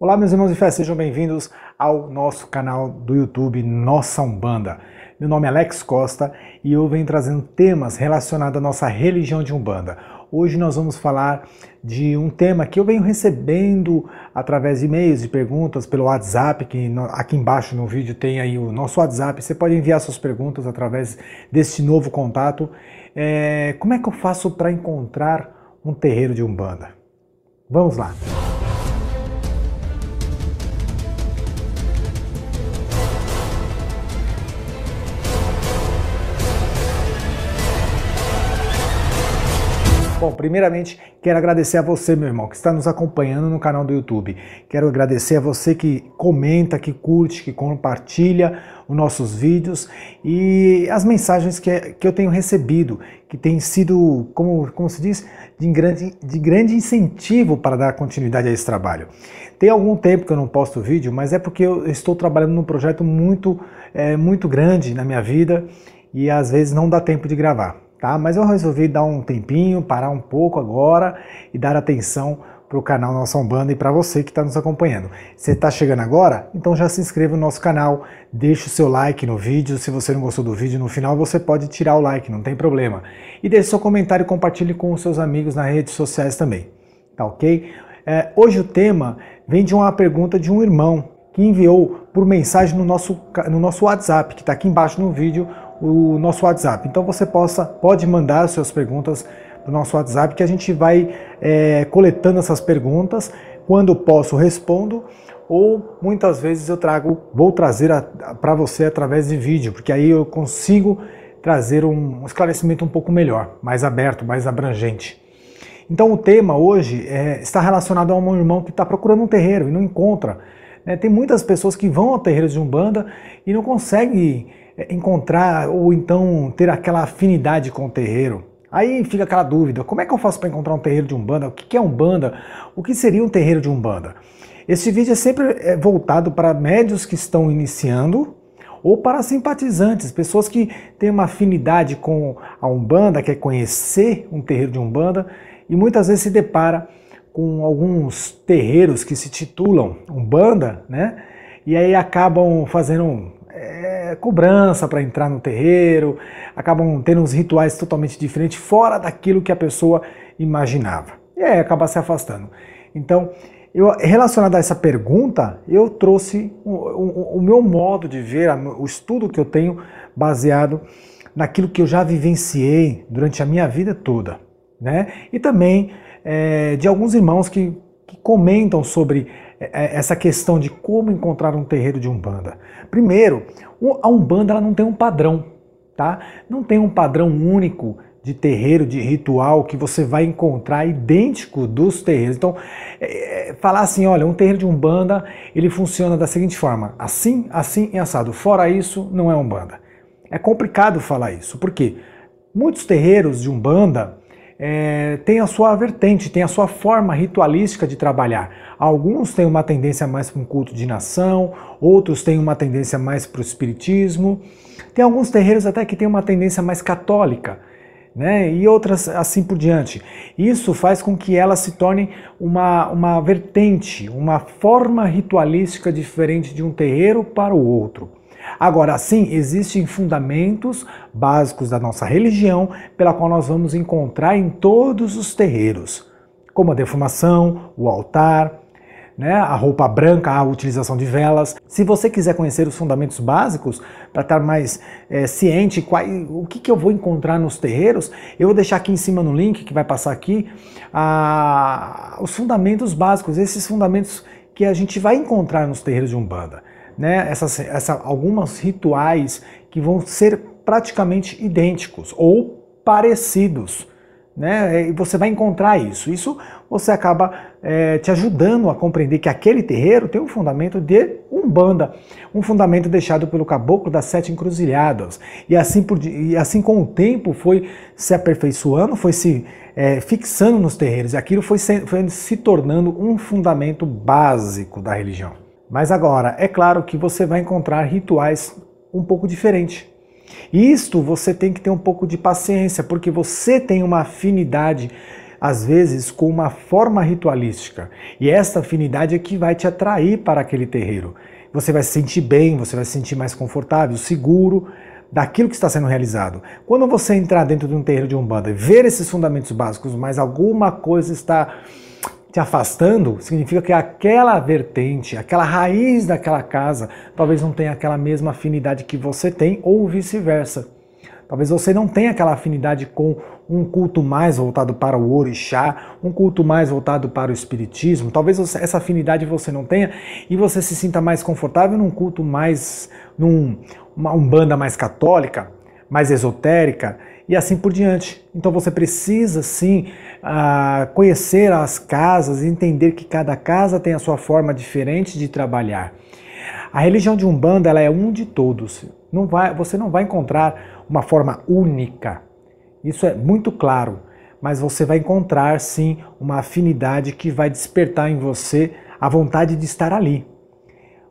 Olá, meus irmãos de fé, sejam bem-vindos ao nosso canal do YouTube Nossa Umbanda. Meu nome é Alex Costa e eu venho trazendo temas relacionados à nossa religião de Umbanda. Hoje nós vamos falar de um tema que eu venho recebendo através de e-mails, e perguntas, pelo WhatsApp, que aqui embaixo no vídeo tem aí o nosso WhatsApp. Você pode enviar suas perguntas através deste novo contato. É, como é que eu faço para encontrar um terreiro de Umbanda? Vamos lá! Música Bom, primeiramente, quero agradecer a você, meu irmão, que está nos acompanhando no canal do YouTube. Quero agradecer a você que comenta, que curte, que compartilha os nossos vídeos e as mensagens que, que eu tenho recebido, que tem sido, como, como se diz, de grande, de grande incentivo para dar continuidade a esse trabalho. Tem algum tempo que eu não posto vídeo, mas é porque eu estou trabalhando num projeto muito, é, muito grande na minha vida e às vezes não dá tempo de gravar tá? Mas eu resolvi dar um tempinho, parar um pouco agora e dar atenção para o canal Nossa Umbanda e para você que está nos acompanhando. Você está chegando agora? Então já se inscreva no nosso canal, deixe o seu like no vídeo. Se você não gostou do vídeo, no final você pode tirar o like, não tem problema. E deixe seu comentário e compartilhe com os seus amigos nas redes sociais também, tá ok? É, hoje o tema vem de uma pergunta de um irmão que enviou por mensagem no nosso, no nosso WhatsApp, que está aqui embaixo no vídeo, o nosso WhatsApp. Então você possa, pode mandar suas perguntas para o nosso WhatsApp que a gente vai é, coletando essas perguntas. Quando posso, respondo ou muitas vezes eu trago, vou trazer para você através de vídeo, porque aí eu consigo trazer um esclarecimento um pouco melhor, mais aberto, mais abrangente. Então o tema hoje é, está relacionado a um irmão que está procurando um terreiro e não encontra. Né? Tem muitas pessoas que vão ao terreiro de Umbanda e não conseguem é, encontrar ou então ter aquela afinidade com o terreiro. Aí fica aquela dúvida: como é que eu faço para encontrar um terreiro de umbanda? O que é umbanda? O que seria um terreiro de umbanda? Esse vídeo é sempre é, voltado para médios que estão iniciando ou para simpatizantes, pessoas que têm uma afinidade com a umbanda, quer conhecer um terreiro de umbanda e muitas vezes se depara com alguns terreiros que se titulam umbanda, né? E aí acabam fazendo é, cobrança para entrar no terreiro, acabam tendo uns rituais totalmente diferentes, fora daquilo que a pessoa imaginava. E aí acaba se afastando. Então, eu, relacionado a essa pergunta, eu trouxe o, o, o meu modo de ver, o estudo que eu tenho baseado naquilo que eu já vivenciei durante a minha vida toda. Né? E também é, de alguns irmãos que que comentam sobre é, é, essa questão de como encontrar um terreiro de Umbanda. Primeiro, a Umbanda ela não tem um padrão, tá? Não tem um padrão único de terreiro, de ritual que você vai encontrar idêntico dos terreiros. Então, é, é, falar assim, olha, um terreiro de Umbanda, ele funciona da seguinte forma, assim, assim e assado. Fora isso, não é Umbanda. É complicado falar isso, porque muitos terreiros de Umbanda, é, tem a sua vertente, tem a sua forma ritualística de trabalhar. Alguns têm uma tendência mais para um culto de nação, outros têm uma tendência mais para o espiritismo. Tem alguns terreiros até que têm uma tendência mais católica, né? e outras assim por diante. Isso faz com que elas se tornem uma, uma vertente, uma forma ritualística diferente de um terreiro para o outro. Agora sim, existem fundamentos básicos da nossa religião pela qual nós vamos encontrar em todos os terreiros, como a defumação, o altar, né, a roupa branca, a utilização de velas. Se você quiser conhecer os fundamentos básicos, para estar mais é, ciente qual, o que, que eu vou encontrar nos terreiros, eu vou deixar aqui em cima no link que vai passar aqui a, os fundamentos básicos, esses fundamentos que a gente vai encontrar nos terreiros de Umbanda né, essas, essa, algumas rituais que vão ser praticamente idênticos ou parecidos. Né? E você vai encontrar isso. Isso você acaba é, te ajudando a compreender que aquele terreiro tem um fundamento de umbanda, um fundamento deixado pelo caboclo das sete encruzilhadas. E assim, por, e assim com o tempo foi se aperfeiçoando, foi se é, fixando nos terreiros. E aquilo foi se, foi se tornando um fundamento básico da religião. Mas agora, é claro que você vai encontrar rituais um pouco diferentes. E isto você tem que ter um pouco de paciência, porque você tem uma afinidade, às vezes, com uma forma ritualística. E essa afinidade é que vai te atrair para aquele terreiro. Você vai se sentir bem, você vai se sentir mais confortável, seguro daquilo que está sendo realizado. Quando você entrar dentro de um terreiro de Umbanda e ver esses fundamentos básicos, mas alguma coisa está te afastando, significa que aquela vertente, aquela raiz daquela casa, talvez não tenha aquela mesma afinidade que você tem, ou vice-versa. Talvez você não tenha aquela afinidade com um culto mais voltado para o orixá, um culto mais voltado para o espiritismo. Talvez essa afinidade você não tenha e você se sinta mais confortável num culto mais, num, uma umbanda mais católica, mais esotérica e assim por diante. Então você precisa sim ah, conhecer as casas e entender que cada casa tem a sua forma diferente de trabalhar. A religião de Umbanda ela é um de todos. Não vai, você não vai encontrar uma forma única. Isso é muito claro. Mas você vai encontrar sim uma afinidade que vai despertar em você a vontade de estar ali.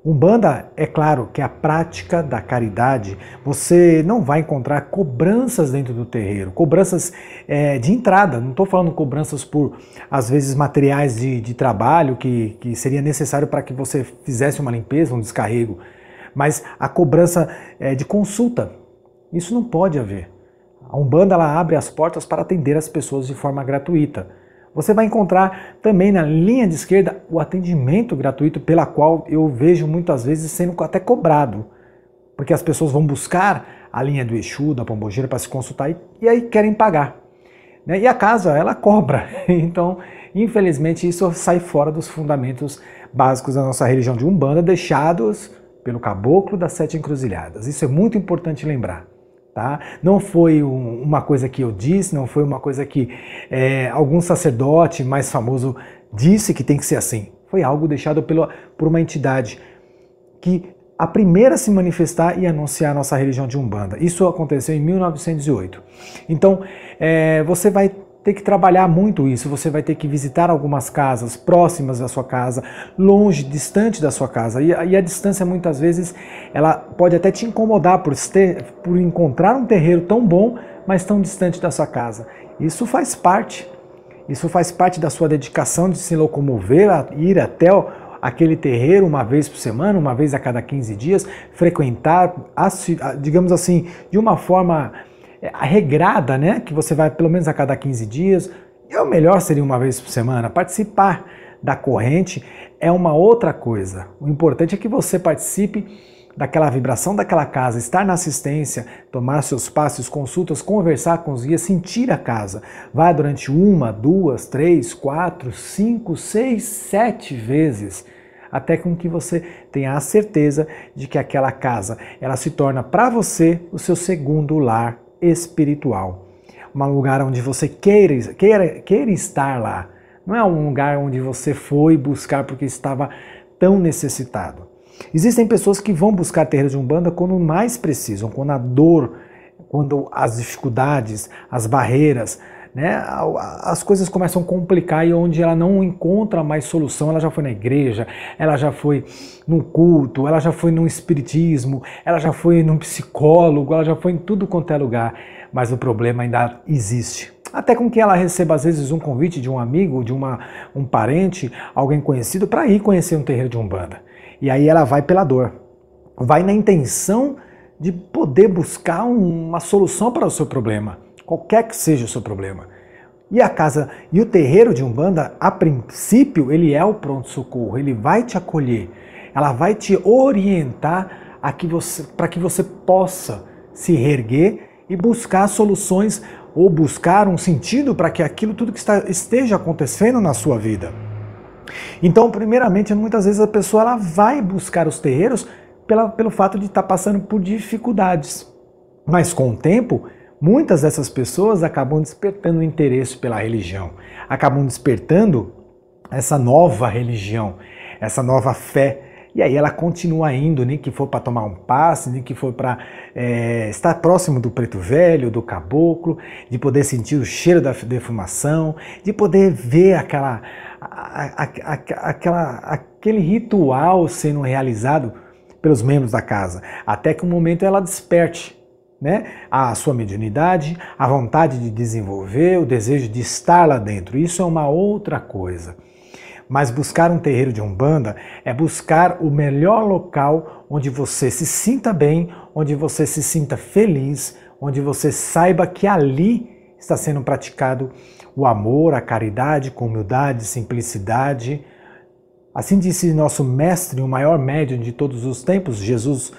Umbanda é claro que é a prática da caridade. Você não vai encontrar cobranças dentro do terreiro, cobranças é, de entrada. Não estou falando cobranças por, às vezes, materiais de, de trabalho que, que seria necessário para que você fizesse uma limpeza, um descarrego, mas a cobrança é, de consulta. Isso não pode haver. A Umbanda ela abre as portas para atender as pessoas de forma gratuita. Você vai encontrar também na linha de esquerda o atendimento gratuito, pela qual eu vejo muitas vezes sendo até cobrado, porque as pessoas vão buscar a linha do Exu, da Pombogira para se consultar e, e, aí querem pagar. Né? E a casa, ela cobra. Então, infelizmente, isso sai fora dos fundamentos básicos da nossa religião de Umbanda, deixados pelo caboclo das sete encruzilhadas. Isso é muito importante lembrar. Tá? Não foi um, uma coisa que eu disse, não foi uma coisa que é, algum sacerdote mais famoso disse que tem que ser assim. Foi algo deixado por uma entidade que a primeira a se manifestar e anunciar a nossa religião de Umbanda. Isso aconteceu em 1908. Então, é, você vai ter que trabalhar muito isso. Você vai ter que visitar algumas casas próximas da sua casa, longe, distante da sua casa. E, a, e a distância muitas vezes ela pode até te incomodar por, ter, por encontrar um terreiro tão bom, mas tão distante da sua casa. Isso faz parte. Isso faz parte da sua dedicação de se locomover, ir até aquele terreiro uma vez por semana, uma vez a cada 15 dias, frequentar, digamos assim, de uma forma regrada, né? Que você vai pelo menos a cada 15 dias. E o melhor seria uma vez por semana. Participar da corrente é uma outra coisa. O importante é que você participe daquela vibração daquela casa, estar na assistência, tomar seus passos, consultas, conversar com os guias, sentir a casa. Vai durante uma, duas, três, quatro, cinco, seis, sete vezes, até com que você tenha a certeza de que aquela casa ela se torna para você o seu segundo lar espiritual. Um lugar onde você queira, queira, queira estar lá. Não é um lugar onde você foi buscar porque estava tão necessitado. Existem pessoas que vão buscar terreiros de umbanda quando mais precisam, quando a dor, quando as dificuldades, as barreiras, né, as coisas começam a complicar e onde ela não encontra mais solução, ela já foi na igreja, ela já foi num culto, ela já foi num espiritismo, ela já foi num psicólogo, ela já foi em tudo quanto é lugar, mas o problema ainda existe. Até com que ela receba às vezes um convite de um amigo, de uma, um parente, alguém conhecido, para ir conhecer um terreiro de umbanda. E aí ela vai pela dor, vai na intenção de poder buscar uma solução para o seu problema qualquer que seja o seu problema. E a casa e o terreiro de Umbanda, a princípio, ele é o pronto-socorro, ele vai te acolher, ela vai te orientar para que você possa se reerguer e buscar soluções ou buscar um sentido para que aquilo tudo que está, esteja acontecendo na sua vida. Então, primeiramente, muitas vezes a pessoa ela vai buscar os terreiros pela, pelo fato de estar tá passando por dificuldades. Mas com o tempo, Muitas dessas pessoas acabam despertando o interesse pela religião, acabam despertando essa nova religião, essa nova fé. E aí ela continua indo, nem que for para tomar um passe, nem que for para é, estar próximo do preto velho, do caboclo, de poder sentir o cheiro da defumação, de poder ver aquela, a, a, a, aquela, aquele ritual sendo realizado pelos membros da casa, até que um momento ela desperte né? a sua mediunidade, a vontade de desenvolver, o desejo de estar lá dentro. Isso é uma outra coisa. Mas buscar um terreiro de umbanda é buscar o melhor local onde você se sinta bem, onde você se sinta feliz, onde você saiba que ali está sendo praticado o amor, a caridade, com humildade, simplicidade. Assim disse nosso mestre, o maior médium de todos os tempos, Jesus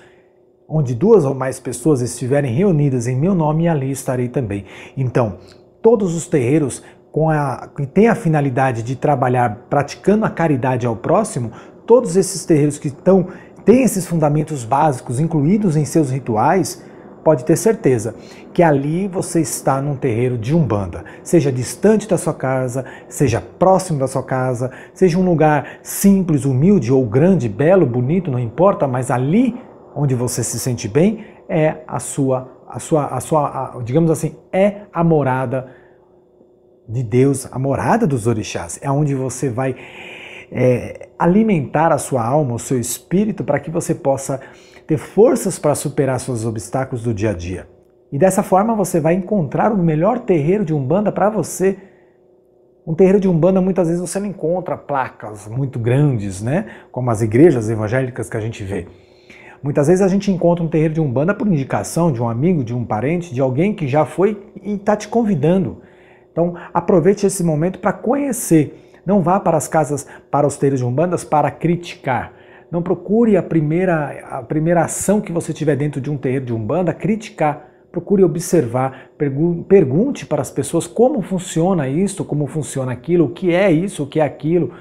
onde duas ou mais pessoas estiverem reunidas em meu nome, ali estarei também. Então, todos os terreiros com a, que têm a finalidade de trabalhar praticando a caridade ao próximo, todos esses terreiros que estão têm esses fundamentos básicos incluídos em seus rituais, pode ter certeza que ali você está num terreiro de umbanda, seja distante da sua casa, seja próximo da sua casa, seja um lugar simples, humilde ou grande, belo, bonito, não importa, mas ali onde você se sente bem, é a sua, a sua, a sua, a, digamos assim, é a morada de Deus, a morada dos orixás. É onde você vai é, alimentar a sua alma, o seu espírito, para que você possa ter forças para superar seus obstáculos do dia a dia. E dessa forma você vai encontrar o melhor terreiro de umbanda para você. Um terreiro de umbanda muitas vezes você não encontra placas muito grandes, né? Como as igrejas evangélicas que a gente vê. Muitas vezes a gente encontra um terreiro de umbanda por indicação de um amigo, de um parente, de alguém que já foi e está te convidando. Então aproveite esse momento para conhecer. Não vá para as casas, para os terreiros de umbandas para criticar. Não procure a primeira, a primeira ação que você tiver dentro de um terreiro de umbanda criticar. Procure observar, pergunte para as pessoas como funciona isso, como funciona aquilo, o que é isso, o que é aquilo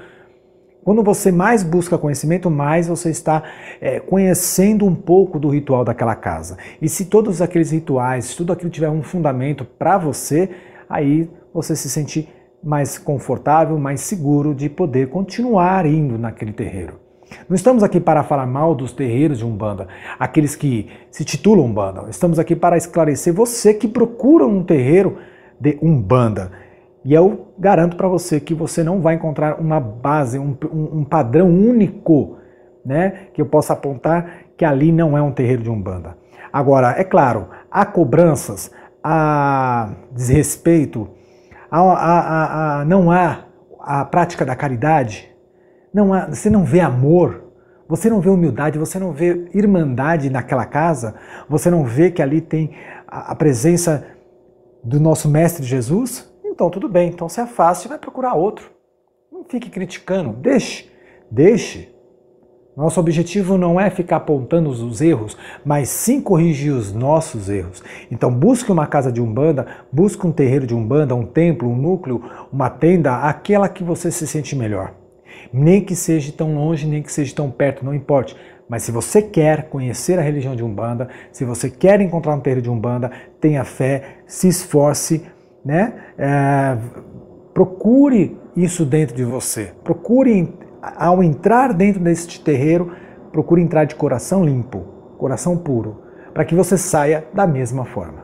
quando você mais busca conhecimento, mais você está é, conhecendo um pouco do ritual daquela casa. E se todos aqueles rituais, tudo aquilo tiver um fundamento para você, aí você se sente mais confortável, mais seguro de poder continuar indo naquele terreiro. Não estamos aqui para falar mal dos terreiros de Umbanda, aqueles que se titulam Umbanda. Estamos aqui para esclarecer você que procura um terreiro de Umbanda e eu garanto para você que você não vai encontrar uma base, um, um, padrão único, né, que eu possa apontar que ali não é um terreiro de umbanda. Agora, é claro, há cobranças, há desrespeito, há, há, há, não há a prática da caridade, não há, você não vê amor, você não vê humildade, você não vê irmandade naquela casa, você não vê que ali tem a, a presença do nosso Mestre Jesus? Então tudo bem, então se afaste e vai procurar outro. Não fique criticando, deixe, deixe. Nosso objetivo não é ficar apontando os erros, mas sim corrigir os nossos erros. Então busque uma casa de umbanda, busque um terreiro de umbanda, um templo, um núcleo, uma tenda, aquela que você se sente melhor. Nem que seja tão longe, nem que seja tão perto, não importe. Mas se você quer conhecer a religião de Umbanda, se você quer encontrar um terreiro de Umbanda, tenha fé, se esforce, né? É, procure isso dentro de você. Procure, ao entrar dentro deste terreiro, procure entrar de coração limpo, coração puro, para que você saia da mesma forma.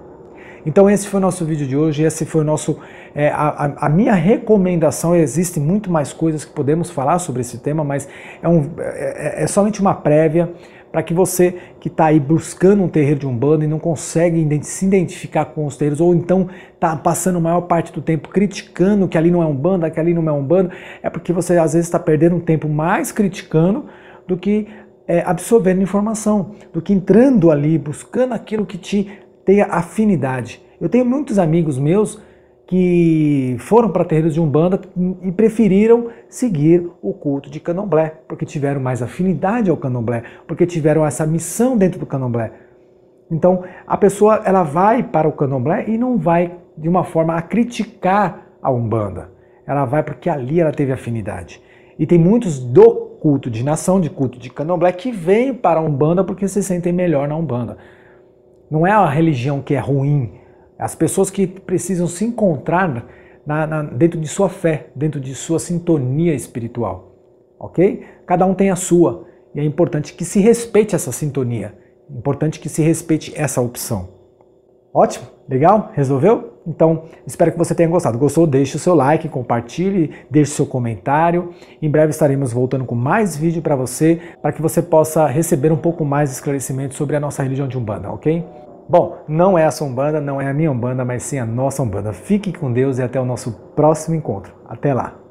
Então esse foi o nosso vídeo de hoje, esse foi o nosso é, a, a, minha recomendação. Existem muito mais coisas que podemos falar sobre esse tema, mas é, um, é, é, é somente uma prévia para que você que está aí buscando um terreiro de umbanda e não consegue se identificar com os terreiros, ou então está passando a maior parte do tempo criticando que ali não é umbanda, que ali não é umbanda, é porque você às vezes está perdendo um tempo mais criticando do que é, absorvendo informação, do que entrando ali, buscando aquilo que te tenha afinidade. Eu tenho muitos amigos meus que foram para terreiros de Umbanda e preferiram seguir o culto de Candomblé, porque tiveram mais afinidade ao Candomblé, porque tiveram essa missão dentro do Candomblé. Então, a pessoa ela vai para o Candomblé e não vai de uma forma a criticar a Umbanda. Ela vai porque ali ela teve afinidade. E tem muitos do culto de nação, de culto de Candomblé que vêm para a Umbanda porque se sentem melhor na Umbanda. Não é a religião que é ruim, as pessoas que precisam se encontrar na, na, dentro de sua fé, dentro de sua sintonia espiritual. Ok? Cada um tem a sua. E é importante que se respeite essa sintonia. É importante que se respeite essa opção. Ótimo? Legal? Resolveu? Então, espero que você tenha gostado. Gostou? Deixe o seu like, compartilhe, deixe seu comentário. Em breve estaremos voltando com mais vídeo para você, para que você possa receber um pouco mais de esclarecimento sobre a nossa religião de Umbanda, ok? Bom, não é a sua Umbanda, não é a minha Umbanda, mas sim a nossa Umbanda. Fique com Deus e até o nosso próximo encontro. Até lá!